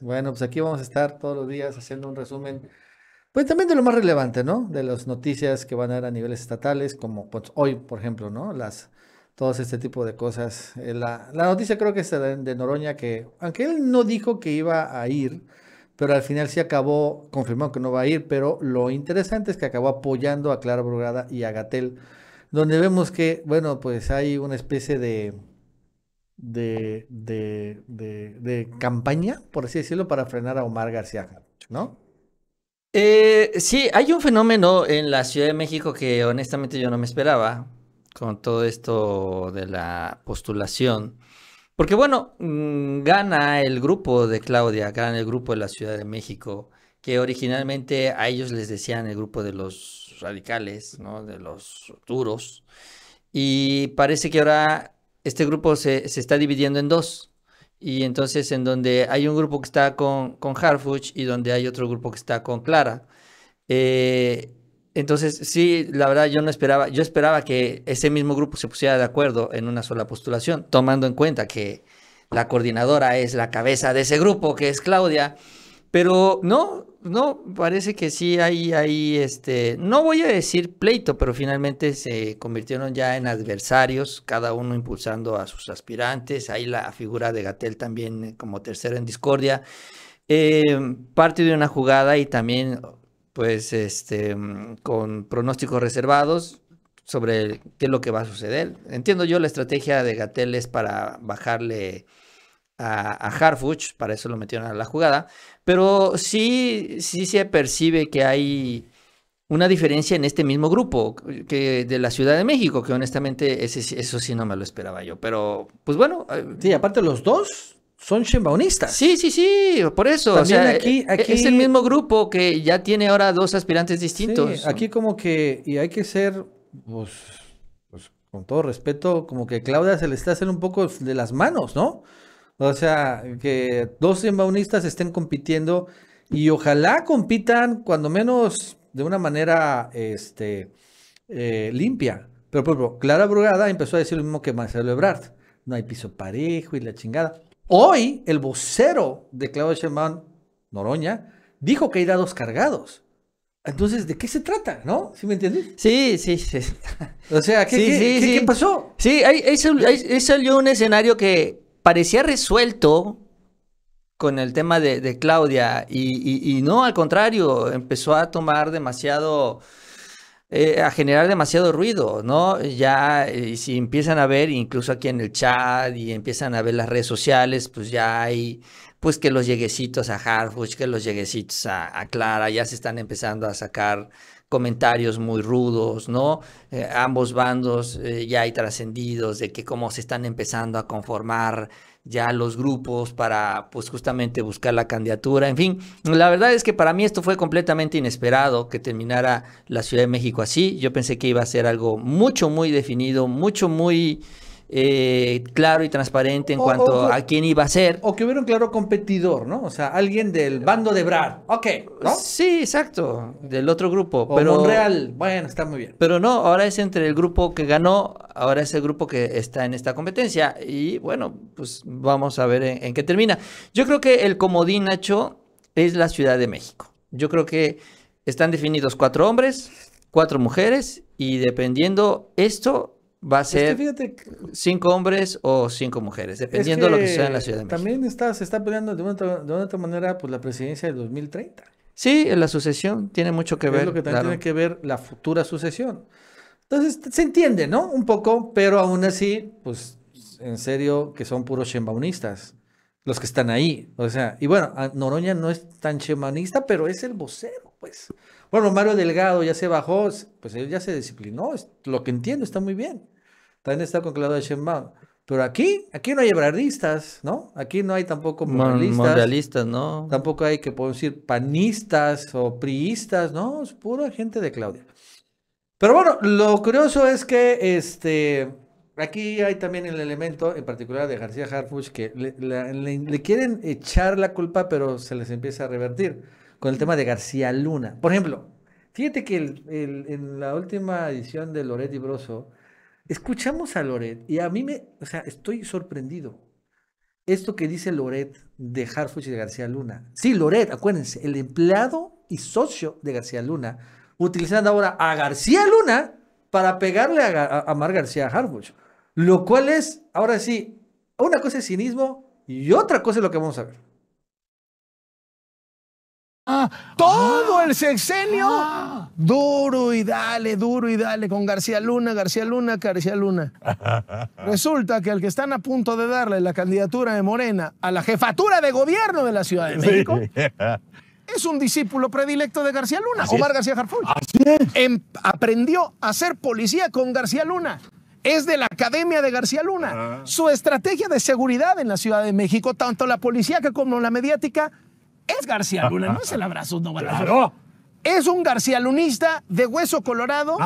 Bueno, pues aquí vamos a estar todos los días haciendo un resumen, pues también de lo más relevante, ¿no? De las noticias que van a dar a niveles estatales, como pues, hoy, por ejemplo, ¿no? Las, todos este tipo de cosas. Eh, la, noticia creo que es de Noroña, que aunque él no dijo que iba a ir, pero al final sí acabó confirmando que no va a ir, pero lo interesante es que acabó apoyando a Clara Brugada y a Gatel, donde vemos que, bueno, pues hay una especie de de, campaña, por así decirlo, para frenar a Omar García ¿no? Eh, sí, hay un fenómeno en la Ciudad de México que honestamente yo no me esperaba con todo esto de la postulación. Porque bueno, mm, gana el grupo de Claudia, gana el grupo de la Ciudad de México, que originalmente a ellos les decían el grupo de los radicales, ¿no? De los duros. Y parece que ahora este grupo se, está dividiendo en dos. Y entonces en donde hay un grupo que está con, con Harfuch y donde hay otro grupo que está con Clara. Eh, entonces, sí, la verdad yo no esperaba, yo esperaba que ese mismo grupo se pusiera de acuerdo en una sola postulación, tomando en cuenta que la coordinadora es la cabeza de ese grupo, que es Claudia. Pero no, no, parece que sí hay, este, no voy a decir pleito, pero finalmente se convirtieron ya en adversarios, cada uno impulsando a sus aspirantes. Ahí la figura de Gatel también eh, como tercero en discordia. Eh, parte de una jugada y también, pues, este, con pronósticos reservados sobre qué es lo que va a suceder. Entiendo yo la estrategia de Gatel es para bajarle a, Harfuch, para eso lo metieron a la jugada, pero sí, sí se percibe que hay una diferencia en este mismo grupo que de la Ciudad de México, que honestamente ese, eso sí no me lo esperaba yo, pero pues bueno. Eh, sí, aparte los dos son chimbaonistas Sí, sí, sí, por eso. sea, eh, aquí, es el mismo grupo que ya tiene ahora dos aspirantes distintos. aquí como que, y hay que ser, pues, pues, con todo respeto, como que Claudia se le está haciendo un poco de las manos, ¿no? O sea, que dos embaunistas estén compitiendo y ojalá compitan cuando menos de una manera este, eh, limpia. Pero, por ejemplo, Clara Brugada empezó a decir lo mismo que Marcelo Ebrard. No hay piso parejo y la chingada. Hoy, el vocero de Claudio Sheinbaum, Noroña, dijo que hay dados cargados. Entonces, ¿de qué se trata? ¿No? ¿Sí me entiendes? Sí, sí, sí. O sea, ¿qué, sí, sí, sí. pasó? Sí, ahí, salió un escenario que, parecía resuelto con el tema de, Claudia y, no, al contrario, empezó a tomar demasiado, eh, a generar demasiado ruido, ¿no? Ya, eh, si empiezan a ver, incluso aquí en el chat y empiezan a ver las redes sociales, pues ya hay, pues que los lleguecitos a Harfush, que los lleguecitos a, a Clara, ya se están empezando a sacar comentarios muy rudos, ¿no? Eh, ambos bandos eh, ya hay trascendidos de que cómo se están empezando a conformar ya los grupos para pues justamente buscar la candidatura. En fin, la verdad es que para mí esto fue completamente inesperado que terminara la Ciudad de México así. Yo pensé que iba a ser algo mucho, muy definido, mucho, muy eh, claro y transparente en cuanto a quién iba a ser. O que hubiera un claro competidor, ¿no? O sea, alguien del bando de Brad. Ok, Sí, exacto, del otro grupo. pero, Monreal, bueno, está muy bien. Pero no, ahora es entre el grupo que ganó, ahora es el grupo que está en esta competencia. Y bueno, pues vamos a ver en, en qué termina. Yo creo que el comodín, Nacho, es la Ciudad de México. Yo creo que están definidos cuatro hombres, cuatro mujeres, y dependiendo esto, va a ser cinco hombres o cinco mujeres, dependiendo de lo que sea en la Ciudad También está, se está peleando de una, de otra manera pues, la presidencia del 2030. Sí, la sucesión tiene mucho que ver. Es lo que también tiene que ver la futura sucesión. Entonces, se entiende, ¿no? Un poco, pero aún así, pues, en serio, que son puros chembaunistas los que están ahí. O sea, y bueno, Noroña no es tan chembaunista, pero es el vocero, pues. Bueno, Mario Delgado ya se bajó, pues él ya se disciplinó, lo que entiendo, está muy bien también está con Claudia Hashem Pero aquí, aquí no hay ebrardistas, ¿no? Aquí no hay tampoco mundialistas. ¿no? Tampoco hay que podemos decir panistas o priistas, ¿no? Es pura gente de Claudia. Pero bueno, lo curioso es que este, aquí hay también el elemento, en particular de García Harfuch, que le, quieren echar la culpa, pero se les empieza a revertir con el tema de García Luna. Por ejemplo, fíjate que en la última edición de Loret y Broso, Escuchamos a Loret y a mí me, o sea, estoy sorprendido. Esto que dice Loret de Harfuch y de García Luna. Sí, Loret, acuérdense, el empleado y socio de García Luna, utilizando ahora a García Luna para pegarle a, Mar García Harfuch. Lo cual es, ahora sí, una cosa es cinismo y otra cosa es lo que vamos a ver. Ah, todo el sexenio. Ah. duro y dale, duro y dale con García Luna, García Luna, García Luna. Resulta que al que están a punto de darle la candidatura de Morena a la jefatura de gobierno de la Ciudad de México es un discípulo predilecto de García Luna, Omar García Harfuch. Así es. Em, aprendió a ser policía con García Luna es de la Academia de García Luna. Ah. Su estrategia de seguridad en la Ciudad de México, tanto la policía como la mediática, es García Luna, no es el abrazo, no Es un García Lunista de hueso colorado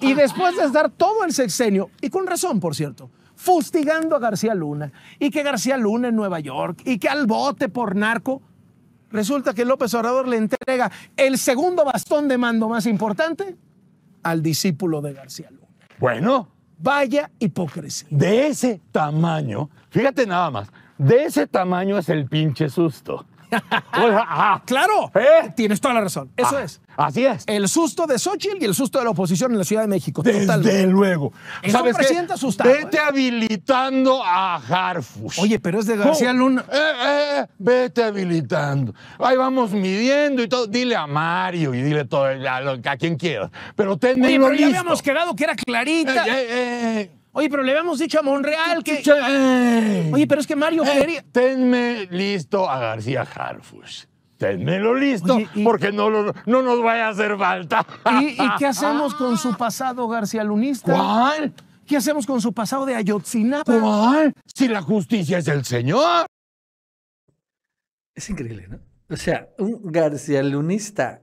y después de estar todo el sexenio, y con razón, por cierto, fustigando a García Luna, y que García Luna en Nueva York, y que al bote por narco, resulta que López Obrador le entrega el segundo bastón de mando más importante al discípulo de García Luna. Bueno. Vaya hipocresía. De ese tamaño, fíjate nada más, de ese tamaño es el pinche susto. Claro. ¿Eh? Tienes toda la razón. Eso ah, es. Así es. El susto de Xochitl y el susto de la oposición en la Ciudad de México. Desde luego. ¿eh? Vete habilitando a Harfush. Oye, pero es de García Luna. Eh, vete habilitando. Ahí vamos midiendo y todo. Dile a Mario y dile todo, a, quien quieras. Pero ten. habíamos quedado que era clarita. Oye, pero le habíamos dicho a Monreal que. Oye, pero es que Mario quería... Tenme listo a García Harfus. Tenmelo listo, porque no, no nos vaya a hacer falta. ¿Y, qué hacemos con su pasado García Lunista? ¿Cuál? ¿Qué hacemos con su pasado de Ayotzinapa? ¿Cuál? Si la justicia es del Señor. Es increíble, ¿no? O sea, un García Lunista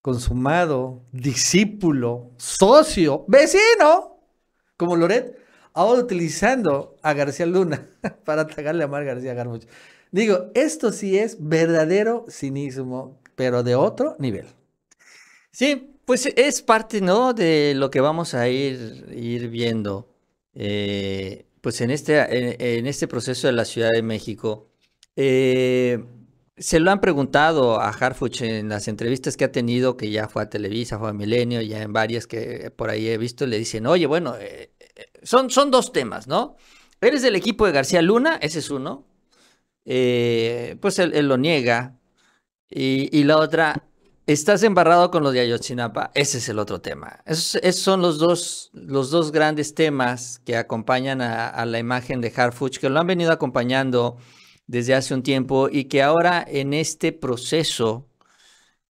consumado, discípulo, socio, vecino, como Loret, ahora utilizando a García Luna para atacarle a Mar García Garmucho. Digo, esto sí es verdadero cinismo, pero de otro nivel. Sí, pues es parte, ¿no? De lo que vamos a ir, ir viendo. Eh, pues en este, en, este proceso de la Ciudad de México, eh, se lo han preguntado a Garfuch en las entrevistas que ha tenido, que ya fue a Televisa, fue a Milenio, ya en varias que por ahí he visto, le dicen, oye, bueno, eh, son, dos temas, ¿no? Eres del equipo de García Luna, ese es uno. Eh, pues él, lo niega. Y, la otra, estás embarrado con los de Ayotzinapa, ese es el otro tema. esos son los dos, los dos grandes temas que acompañan a, la imagen de Harfuch, que lo han venido acompañando desde hace un tiempo y que ahora en este proceso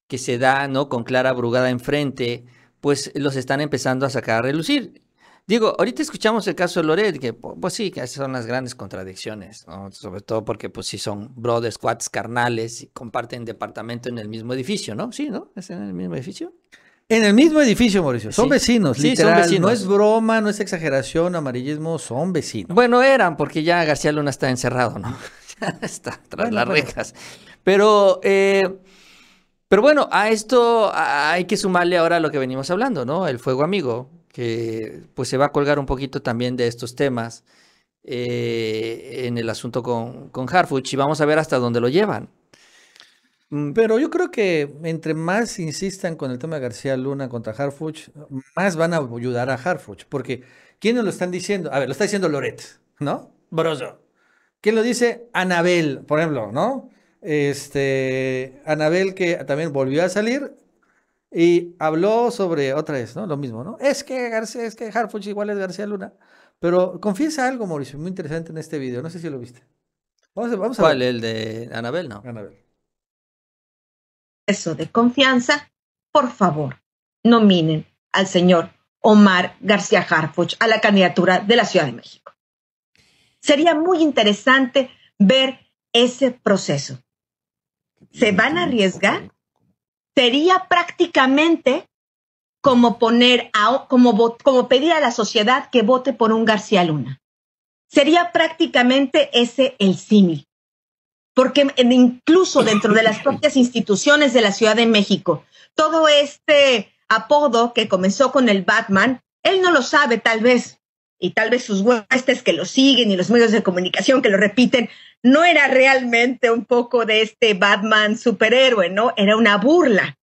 que se da, ¿no? Con Clara Brugada enfrente, pues los están empezando a sacar a relucir. Digo, ahorita escuchamos el caso de Loret, que pues sí, que esas son las grandes contradicciones, sobre todo porque pues sí son brothers, cuates, carnales y comparten departamento en el mismo edificio, ¿no? Sí, ¿no? Es en el mismo edificio. En el mismo edificio, Mauricio. Son vecinos, sí, literal. No es broma, no es exageración, amarillismo, son vecinos. Bueno, eran, porque ya García Luna está encerrado, ¿no? ya está tras las rejas. Pero, eh, pero bueno, a esto hay que sumarle ahora lo que venimos hablando, ¿no? El fuego amigo que pues se va a colgar un poquito también de estos temas eh, en el asunto con, con Harfuch y vamos a ver hasta dónde lo llevan. Mm. Pero yo creo que entre más insistan con el tema de García Luna contra Harfuch, más van a ayudar a Harfuch, porque ¿quiénes lo están diciendo? A ver, lo está diciendo Loret, ¿no? Broso. ¿Quién lo dice? Anabel, por ejemplo, ¿no? Este, Anabel que también volvió a salir, y habló sobre, otra vez, ¿no? Lo mismo, ¿no? Es que García, es que Harfuch igual es García Luna. Pero confiesa algo, Mauricio, muy interesante en este video. No sé si lo viste. Vamos a, vamos ¿Cuál? Ver. El de Anabel, ¿no? Anabel. Eso de confianza, por favor, nominen al señor Omar García Harfuch a la candidatura de la Ciudad de México. Sería muy interesante ver ese proceso. ¿Se van a arriesgar sería prácticamente como poner a, como, como pedir a la sociedad que vote por un García Luna. Sería prácticamente ese el símil. Porque incluso dentro de las propias instituciones de la Ciudad de México, todo este apodo que comenzó con el Batman, él no lo sabe tal vez, y tal vez sus huestes que lo siguen y los medios de comunicación que lo repiten, no era realmente un poco de este Batman superhéroe, ¿no? Era una burla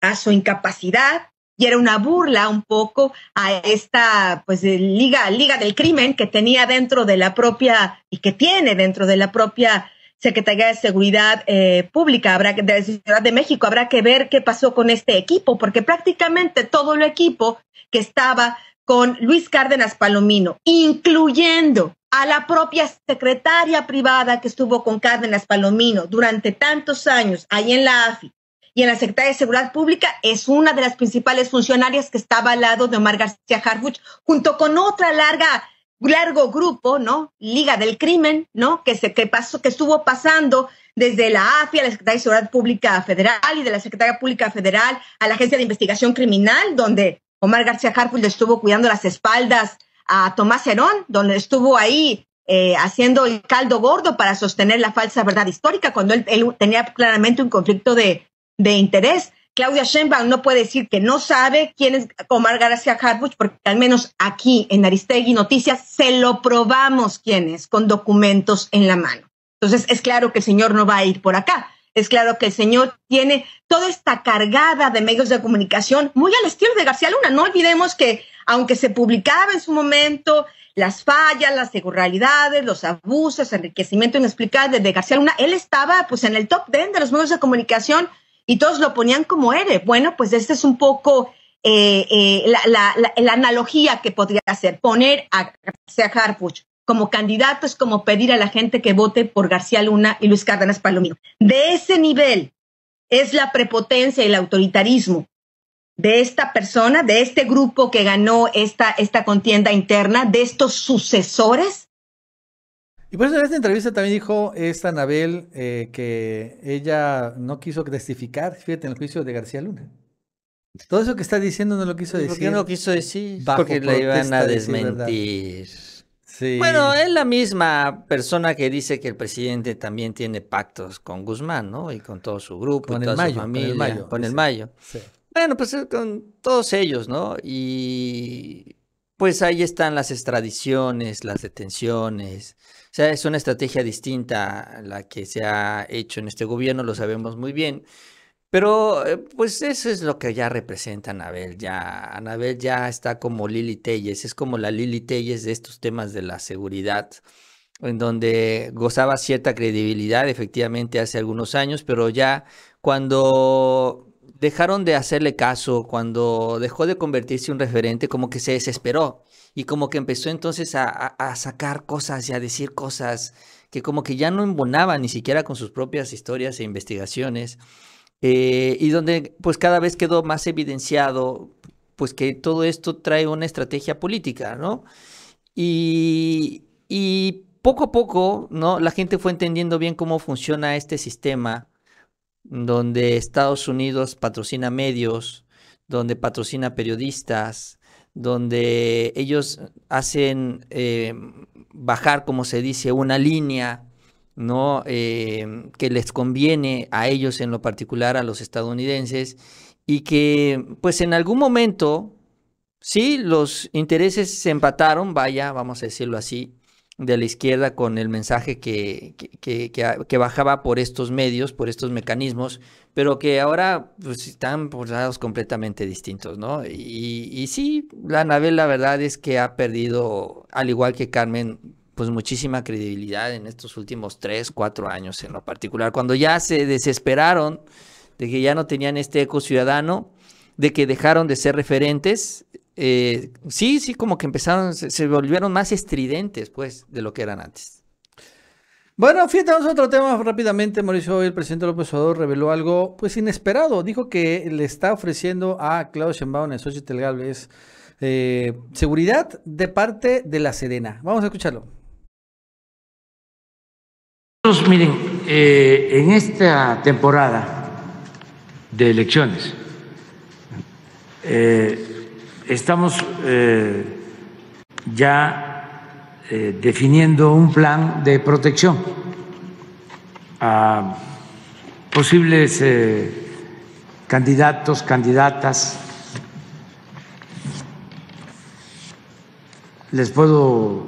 a su incapacidad y era una burla un poco a esta pues liga liga del crimen que tenía dentro de la propia y que tiene dentro de la propia Secretaría de Seguridad eh, Pública habrá que, de Ciudad de México habrá que ver qué pasó con este equipo porque prácticamente todo el equipo que estaba con Luis Cárdenas Palomino incluyendo a la propia secretaria privada que estuvo con Cárdenas Palomino durante tantos años ahí en la AFI y en la Secretaría de Seguridad Pública es una de las principales funcionarias que estaba al lado de Omar García Harfuch junto con otra larga largo grupo, ¿no? Liga del crimen, ¿no? Que se que pasó que estuvo pasando desde la AFI a la Secretaría de Seguridad Pública Federal y de la Secretaría Pública Federal a la Agencia de Investigación Criminal donde Omar García Harfuch le estuvo cuidando las espaldas a Tomás Herón, donde estuvo ahí eh, haciendo el caldo gordo para sostener la falsa verdad histórica, cuando él, tenía claramente un conflicto de, interés. Claudia Sheinbaum no puede decir que no sabe quién es Omar García Harbuch, porque al menos aquí en Aristegui Noticias se lo probamos quién es, con documentos en la mano. Entonces es claro que el señor no va a ir por acá. Es claro que el señor tiene toda esta cargada de medios de comunicación, muy al estilo de García Luna. No olvidemos que, aunque se publicaba en su momento las fallas, las irregularidades, los abusos, enriquecimiento inexplicable de García Luna, él estaba pues en el top ten de los medios de comunicación y todos lo ponían como eres. Bueno, pues este es un poco eh, eh, la, analogía que podría hacer, poner a García Harpuch como candidato es como pedir a la gente que vote por García Luna y Luis Cárdenas Palomino. De ese nivel es la prepotencia y el autoritarismo de esta persona, de este grupo que ganó esta, esta contienda interna, de estos sucesores. Y por eso en esta entrevista también dijo esta Anabel eh, que ella no quiso testificar, fíjate, en el juicio de García Luna. Todo eso que está diciendo no lo quiso decir. ¿Por no lo quiso decir? porque la iban a desmentir. Bueno, es la misma persona que dice que el presidente también tiene pactos con Guzmán, ¿no? Y con todo su grupo, con el mayo, con el Mayo. Bueno, pues eh, con todos ellos, ¿no? Y pues ahí están las extradiciones, las detenciones. O sea, es una estrategia distinta la que se ha hecho en este gobierno, lo sabemos muy bien. Pero eh, pues eso es lo que ya representa Anabel. Ya, Anabel ya está como Lili Telles, es como la Lili Telles de estos temas de la seguridad, en donde gozaba cierta credibilidad efectivamente hace algunos años, pero ya cuando dejaron de hacerle caso, cuando dejó de convertirse en un referente, como que se desesperó y como que empezó entonces a, sacar cosas y a decir cosas que como que ya no embonaban ni siquiera con sus propias historias e investigaciones. Eh, y donde pues cada vez quedó más evidenciado pues que todo esto trae una estrategia política, ¿no? Y, poco a poco, ¿no? La gente fue entendiendo bien cómo funciona este sistema donde Estados Unidos patrocina medios, donde patrocina periodistas, donde ellos hacen eh, bajar, como se dice, una línea ¿no? Em, que les conviene a ellos en lo particular, a los estadounidenses, y que pues en algún momento, sí, los intereses se empataron, vaya, vamos a decirlo así, de la izquierda con el mensaje que, bajaba por estos medios, por estos mecanismos, pero que ahora pues, están por lados completamente distintos, ¿no? Y, y sí, la nave la verdad es que ha perdido, al igual que Carmen, pues muchísima credibilidad en estos últimos tres, cuatro años en lo particular, cuando ya se desesperaron de que ya no tenían este eco ciudadano, de que dejaron de ser referentes, eh, sí, sí, como que empezaron, se, volvieron más estridentes, pues, de lo que eran antes. Bueno, fíjate, vamos a otro tema rápidamente. Mauricio, hoy el presidente López Obrador reveló algo, pues, inesperado. Dijo que le está ofreciendo a Claudio Sheinbaum en Xochitl Galvez eh, seguridad de parte de la Sedena. Vamos a escucharlo miren, eh, en esta temporada de elecciones eh, estamos eh, ya definiendo un plan de protección a posibles candidatos, candidatas. Les puedo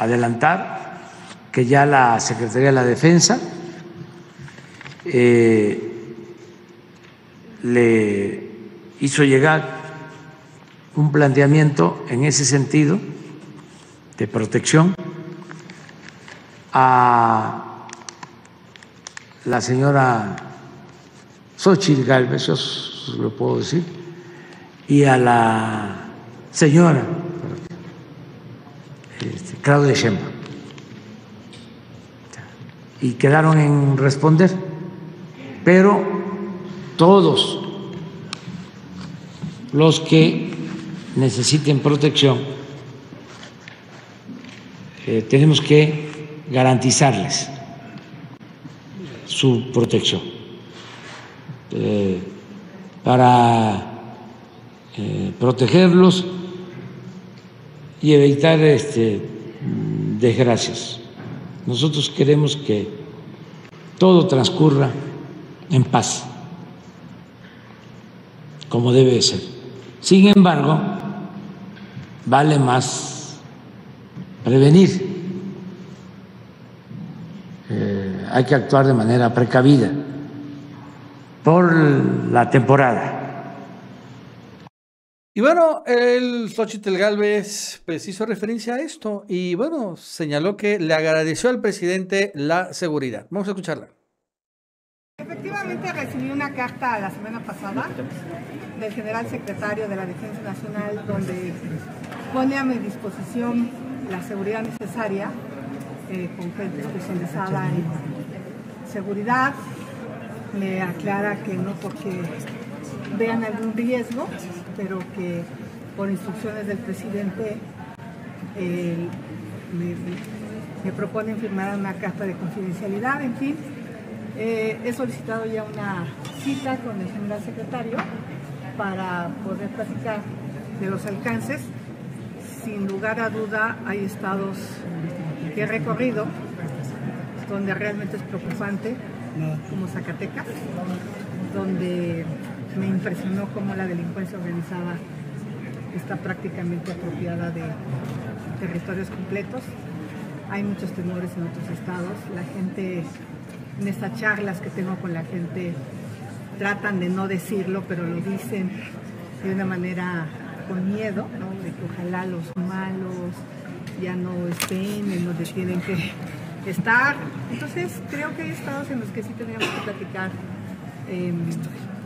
adelantar que ya la Secretaría de la Defensa eh, le hizo llegar un planteamiento en ese sentido de protección a la señora Xochitl Galvez, yo lo puedo decir, y a la señora este, Claudia Sheinbaum y quedaron en responder, pero todos los que necesiten protección eh, tenemos que garantizarles su protección eh, para eh, protegerlos y evitar este, desgracias. Nosotros queremos que todo transcurra en paz, como debe ser. Sin embargo, vale más prevenir. Eh, hay que actuar de manera precavida por la temporada y bueno, el Xochitl Galvez pues, hizo referencia a esto y bueno, señaló que le agradeció al presidente la seguridad. Vamos a escucharla. Efectivamente recibí una carta la semana pasada del general secretario de la Defensa Nacional donde pone a mi disposición la seguridad necesaria eh, con gente especializada en seguridad. Me aclara que no porque vean algún riesgo pero que por instrucciones del presidente me, proponen firmar una carta de confidencialidad, en fin. Eh, he solicitado ya una cita con el general secretario para poder platicar de los alcances. Sin lugar a duda hay estados que he recorrido donde realmente es preocupante, como Zacatecas, donde me impresionó cómo la delincuencia organizada está prácticamente apropiada de territorios completos. Hay muchos temores en otros estados. La gente, en estas charlas que tengo con la gente, tratan de no decirlo, pero lo dicen de una manera con miedo, de que ojalá los malos ya no estén en donde tienen que estar. Entonces creo que hay estados en los que sí tenemos que platicar. Em,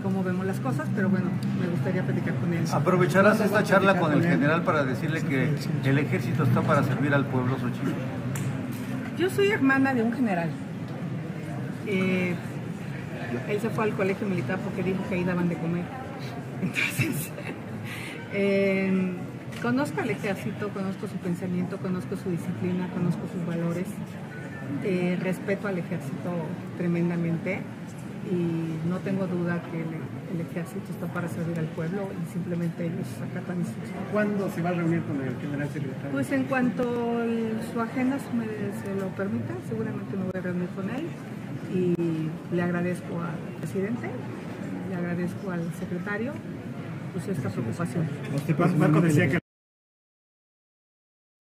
cómo vemos las cosas, pero bueno, me gustaría platicar con él. ¿Aprovecharás esta charla con, el general para decirle que el ejército está para servir al pueblo Xochitl. Yo soy hermana de un general. Eh, él se fue al colegio militar porque dijo que ahí daban de comer. Entonces, em, conozco al ejército, conozco su pensamiento, conozco su disciplina, conozco sus valores. Eh, respeto al ejército tremendamente y no tengo duda que el, ejército está para servir al pueblo y simplemente ellos acatan instrucciones. ¿Cuándo se va a reunir con el general secretario? Pues en cuanto su agenda se, me, lo permita, seguramente me voy a reunir con él y le agradezco al presidente, le agradezco al secretario pues esta preocupación. Pues,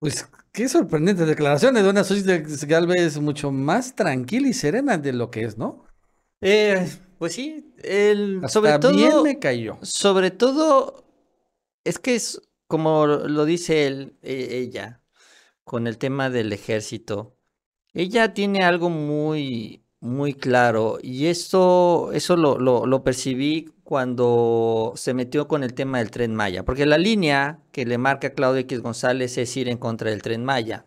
pues qué sorprendente declaraciones de una tal vez mucho más tranquila y serena de lo que es, ¿no? Eh, pues sí, el, sobre todo. me cayó. Sobre todo, es que es como lo dice él, e, ella, con el tema del ejército. Ella tiene algo muy, muy claro. Y esto, eso lo, lo, lo, percibí cuando se metió con el tema del tren Maya. Porque la línea que le marca Claudio X González es ir en contra del tren Maya.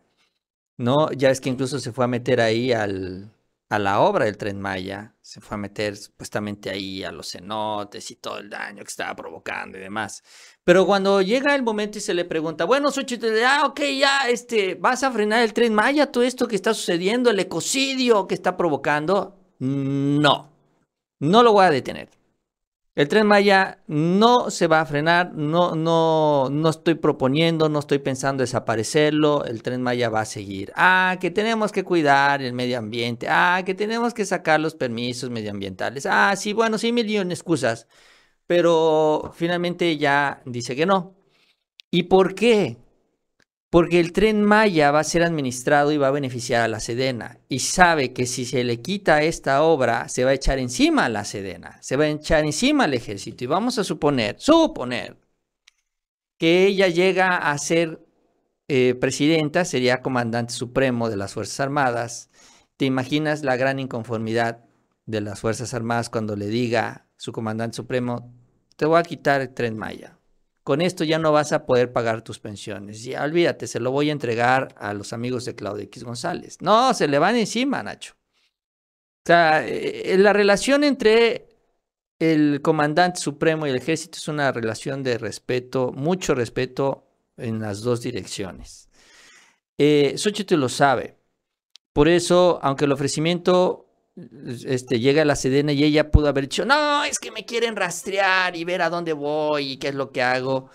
¿No? Ya es que incluso se fue a meter ahí al, a la obra del Tren Maya, se fue a meter supuestamente ahí a los cenotes y todo el daño que estaba provocando y demás. Pero cuando llega el momento y se le pregunta, bueno, Xochitl, ah, ok, ya, este, vas a frenar el Tren Maya, todo esto que está sucediendo, el ecocidio que está provocando, no, no lo voy a detener. El tren Maya no se va a frenar, no, no, no estoy proponiendo, no estoy pensando desaparecerlo, el tren Maya va a seguir. Ah, que tenemos que cuidar el medio ambiente, ah, que tenemos que sacar los permisos medioambientales, ah, sí, bueno, sí, millones, excusas, pero finalmente ya dice que no. ¿Y por qué? Porque el tren Maya va a ser administrado y va a beneficiar a la Sedena. Y sabe que si se le quita esta obra, se va a echar encima a la Sedena, se va a echar encima al ejército. Y vamos a suponer, suponer, que ella llega a ser eh, presidenta, sería comandante supremo de las Fuerzas Armadas. ¿Te imaginas la gran inconformidad de las Fuerzas Armadas cuando le diga su comandante supremo, te voy a quitar el tren Maya? con esto ya no vas a poder pagar tus pensiones. Y olvídate, se lo voy a entregar a los amigos de Claudio X González. No, se le van encima, Nacho. O sea, eh, la relación entre el comandante supremo y el ejército es una relación de respeto, mucho respeto en las dos direcciones. Eh, Xochitl lo sabe. Por eso, aunque el ofrecimiento este, llega a la Sedena y ella pudo haber dicho, no, es que me quieren rastrear y ver a dónde voy y qué es lo que hago.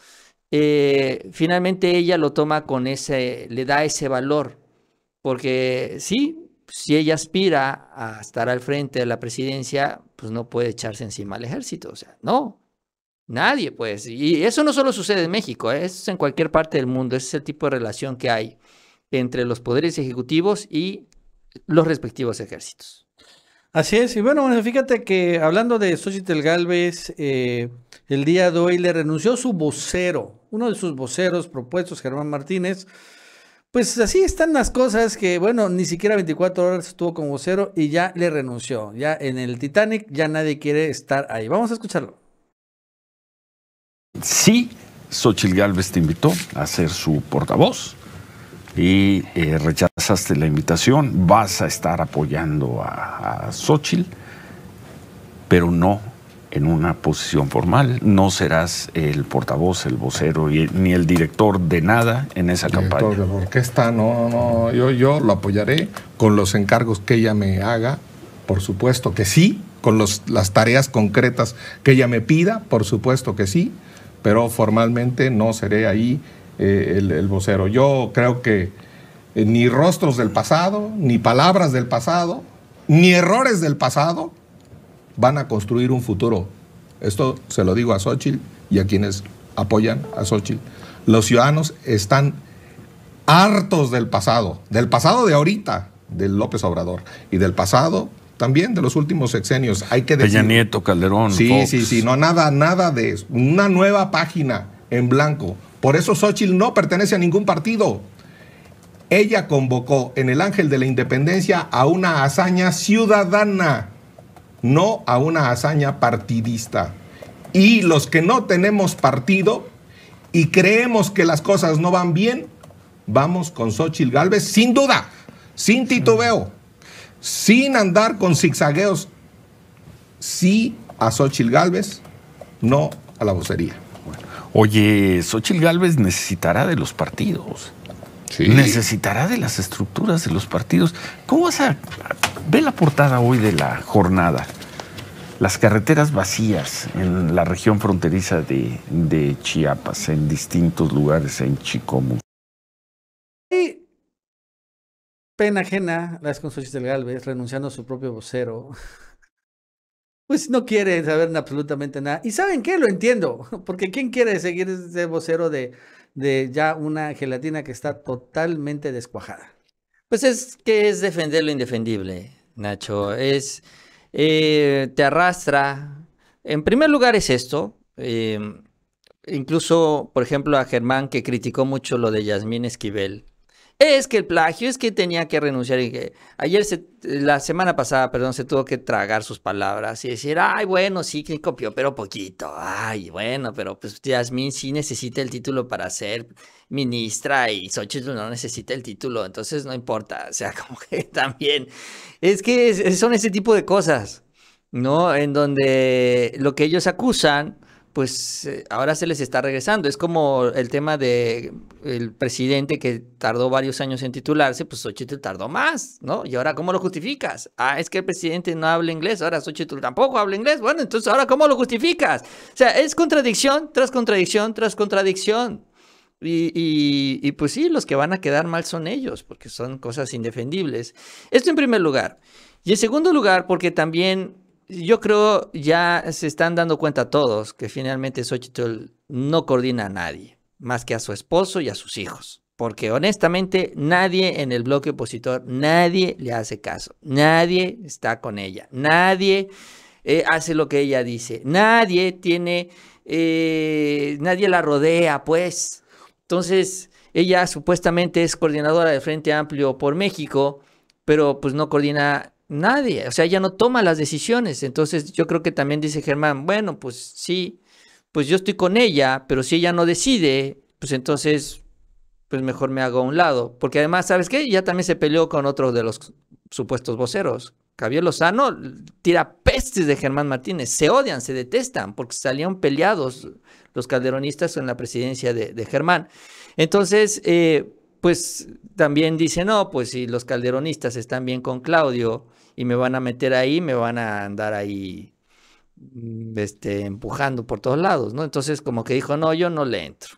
Eh, finalmente ella lo toma con ese, le da ese valor, porque sí, si ella aspira a estar al frente de la presidencia, pues no puede echarse encima al ejército, o sea, no, nadie pues. Y eso no solo sucede en México, ¿eh? eso es en cualquier parte del mundo, ese es el tipo de relación que hay entre los poderes ejecutivos y los respectivos ejércitos. Así es, y bueno, fíjate que hablando de Xochitl Galvez, eh, el día de hoy le renunció su vocero, uno de sus voceros propuestos, Germán Martínez. Pues así están las cosas que, bueno, ni siquiera 24 horas estuvo como vocero y ya le renunció. Ya en el Titanic ya nadie quiere estar ahí. Vamos a escucharlo. Sí, Xochitl Galvez te invitó a ser su portavoz y eh, rechazaste la invitación, vas a estar apoyando a, a pero no en una posición formal, no serás el portavoz, el vocero y, ni el director de nada en esa campaña. Director de la orquesta, no, no, yo, yo lo apoyaré con los encargos que ella me haga, por supuesto que sí, con los, las tareas concretas que ella me pida, por supuesto que sí, pero formalmente no seré ahí eh, el, vocero. Yo creo que eh, ni rostros del pasado, ni palabras del pasado, ni errores del pasado van a construir un futuro. Esto se lo digo a Xochitl y a quienes apoyan a Xochitl. Los ciudadanos están hartos del pasado, del pasado de ahorita, del López Obrador, y del pasado también de los últimos sexenios. Hay que decir. Nieto, Calderón. Sí, sí, sí. No, nada, nada de eso. Una nueva página en blanco. Por eso Xochitl no pertenece a ningún partido. Ella convocó en el Ángel de la Independencia a una hazaña ciudadana, no a una hazaña partidista. Y los que no tenemos partido y creemos que las cosas no van bien, vamos con Xochitl Galvez sin duda, sin titubeo, sin andar con zigzagueos. Sí a Xochitl Galvez, no a la vocería. Oye, Xochitl Gálvez necesitará de los partidos. Necesitará de las estructuras de los partidos. ¿Cómo vas a.? Ve la portada hoy de la jornada. Las carreteras vacías en la región fronteriza de, Chiapas, en distintos lugares, en Chicomu. Y pena ajena, las con Xochitl Galvez renunciando a su propio vocero pues no quiere saber absolutamente nada. ¿Y saben qué? Lo entiendo, porque ¿quién quiere seguir ese vocero de, ya una gelatina que está totalmente descuajada? Pues es que es defender lo indefendible, Nacho. Es, eh, te arrastra. En primer lugar es esto. Eh, incluso, por ejemplo, a Germán que criticó mucho lo de Yasmín Esquivel es que el plagio, es que tenía que renunciar y que ayer, se, la semana pasada, perdón, se tuvo que tragar sus palabras y decir, ay, bueno, sí, que copió, pero poquito, ay, bueno, pero pues Yasmín sí necesita el título para ser ministra y Xochitl no necesita el título, entonces no importa, o sea, como que también, es que son ese tipo de cosas, ¿no? En donde lo que ellos acusan pues eh, ahora se les está regresando. Es como el tema de el presidente que tardó varios años en titularse, pues Xochitl tardó más, ¿no? Y ahora, ¿cómo lo justificas? Ah, es que el presidente no habla inglés, ahora Xochitl tampoco habla inglés. Bueno, entonces, ¿ahora cómo lo justificas? O sea, es contradicción tras contradicción tras contradicción. Y, y, pues sí, los que van a quedar mal son ellos, porque son cosas indefendibles. Esto en primer lugar. Y en segundo lugar, porque también yo creo ya se están dando cuenta todos que finalmente Xochitl no coordina a nadie, más que a su esposo y a sus hijos. Porque honestamente nadie en el bloque opositor, nadie le hace caso, nadie está con ella, nadie eh, hace lo que ella dice, nadie tiene, eh, nadie la rodea, pues. Entonces, ella supuestamente es coordinadora de Frente Amplio por México, pero pues no coordina nadie, o sea, ella no toma las decisiones. Entonces yo creo que también dice Germán, bueno, pues sí, pues yo estoy con ella, pero si ella no decide, pues entonces, pues mejor me hago a un lado. Porque además, ¿sabes qué? Ya también se peleó con otro de los supuestos voceros. Javier Lozano tira pestes de Germán Martínez, se odian, se detestan, porque salían peleados los calderonistas en la presidencia de, Germán. Entonces, eh, pues también dice, no, pues si los calderonistas están bien con Claudio, y me van a meter ahí, me van a andar ahí mm, este, empujando por todos lados, ¿no? Entonces como que dijo, no, yo no le entro.